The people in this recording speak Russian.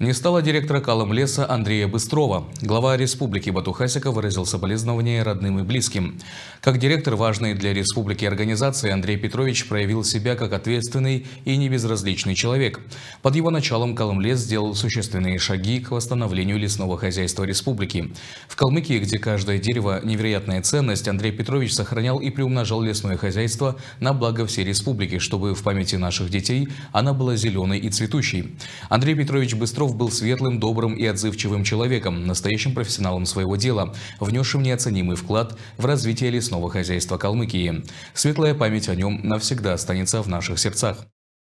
Не стало директора Калым-леса Андрея Быстрова. Глава республики Батухасика выразил соболезнования родным и близким. Как директор важной для республики организации Андрей Петрович проявил себя как ответственный и небезразличный человек. Под его началом Калым-лес сделал существенные шаги к восстановлению лесного хозяйства республики. В Калмыкии, где каждое дерево – невероятная ценность, Андрей Петрович сохранял и приумножал лесное хозяйство на благо всей республики, чтобы в памяти наших детей она была зеленой и цветущей. Андрей Петрович Быстров Романов был светлым, добрым и отзывчивым человеком, настоящим профессионалом своего дела, внесшим неоценимый вклад в развитие лесного хозяйства Калмыкии. Светлая память о нем навсегда останется в наших сердцах.